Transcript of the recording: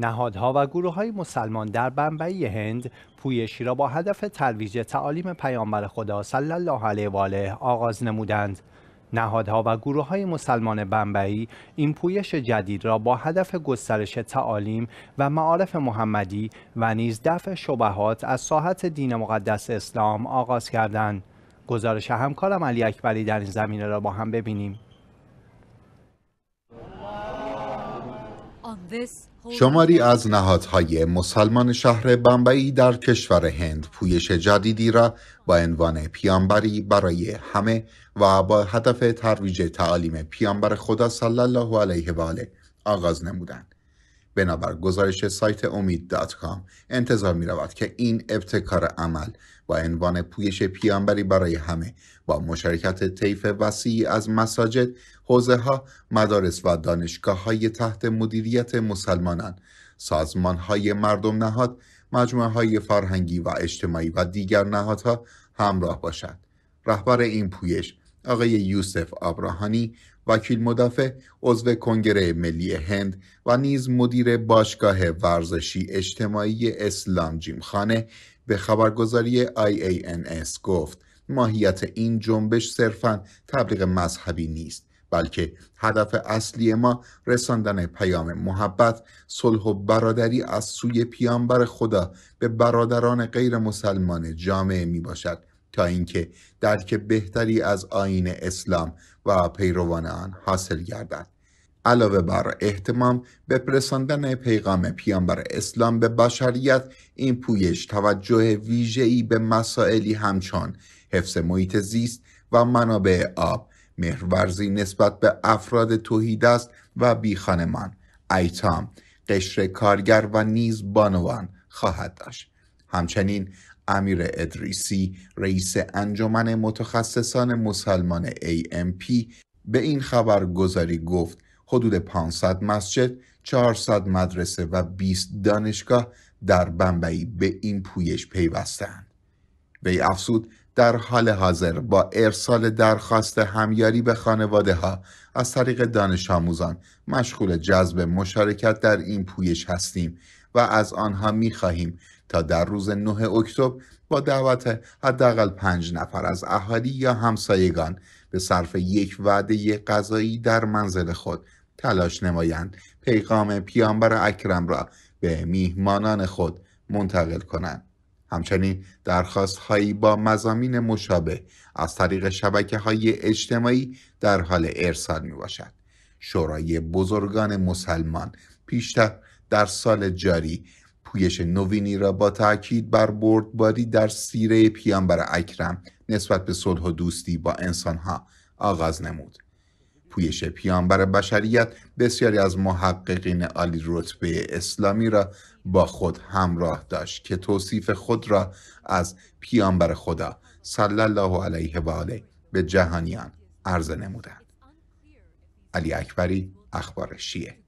نهادها و گروه های مسلمان در بنبعی هند پویشی را با هدف ترویج تعالیم پیامبر خدا صلی الله علیه و آله آغاز نمودند. نهادها و گروه های مسلمان بنبعی این پویش جدید را با هدف گسترش تعالیم و معارف محمدی و نیز دفع شبهات از ساحت دین مقدس اسلام آغاز کردند. گزارش همکارم علی اکبری در این زمینه را با هم ببینیم. شماری از نهادهای مسلمان شهر بمبئی در کشور هند پویش جدیدی را با عنوان پیامبری برای همه و با هدف ترویج تعالیم پیامبر خدا صلی الله علیه و آله آغاز نمودند بنابر گزارش سایت امید دات کام انتظار می رود که این ابتکار عمل با عنوان پویش پیانبری برای همه با مشارکت طیف وسیعی از مساجد، حوزه ها، مدارس و دانشگاه های تحت مدیریت مسلمانان، سازمان های مردم نهاد، مجموعه های فرهنگی و اجتماعی و دیگر نهادها همراه باشد. رهبر این پویش آقای یوسف آبراهانی وکیل مدافع عضو کنگره ملی هند و نیز مدیر باشگاه ورزشی اجتماعی اسلام جیمخانه خانه به خبرگزاری IANS گفت ماهیت این جنبش صرفا تبلیغ مذهبی نیست بلکه هدف اصلی ما رساندن پیام محبت، صلح و برادری از سوی پیامبر خدا به برادران غیر مسلمان جامعه می باشد تا اینکه درک بهتری از آین اسلام و پیروان آن حاصل گردد علاوه بر احتمام به پرساندن پیغام پیامبر اسلام به بشریت این پویش توجه ویژه‌ای به مسائلی همچون حفظ محیط زیست و منابع آب مهرورزی نسبت به افراد توحید است و خانمان، ایتام قشر کارگر و نیز بانوان خواهد داشت همچنین امیر ادریسی رئیس انجمن متخصصان مسلمان AMP به این خبرگزاری گفت حدود 500 مسجد، 400 مدرسه و 20 دانشگاه در بمبئی به این پویش پیوستند. وی افزود: در حال حاضر با ارسال درخواست همیاری به خانواده ها از طریق دانش آموزان مشغول جذب مشارکت در این پویش هستیم و از آنها می خواهیم تا در روز 9 اکتبر با دعوت حداقل پنج نفر از اهالی یا همسایگان به صرف یک وعده غذایی در منزل خود تلاش نمایند پیغام پیامبر اکرم را به میهمانان خود منتقل کنند همچنین درخواست هایی با مزامین مشابه از طریق شبکه های اجتماعی در حال ارسال می باشد. شورای بزرگان مسلمان پیشتر در سال جاری پویش نوینی را با تاکید بر بردباری در سیره پیامبر اکرم نسبت به صلح و دوستی با انسانها آغاز نمود پویش پیامبر بشریت بسیاری از محققین عالی رتبه اسلامی را با خود همراه داشت که توصیف خود را از پیامبر خدا صلی الله علیه و آله به جهانیان عرضه نمودند علی اکبری اخبار شیعه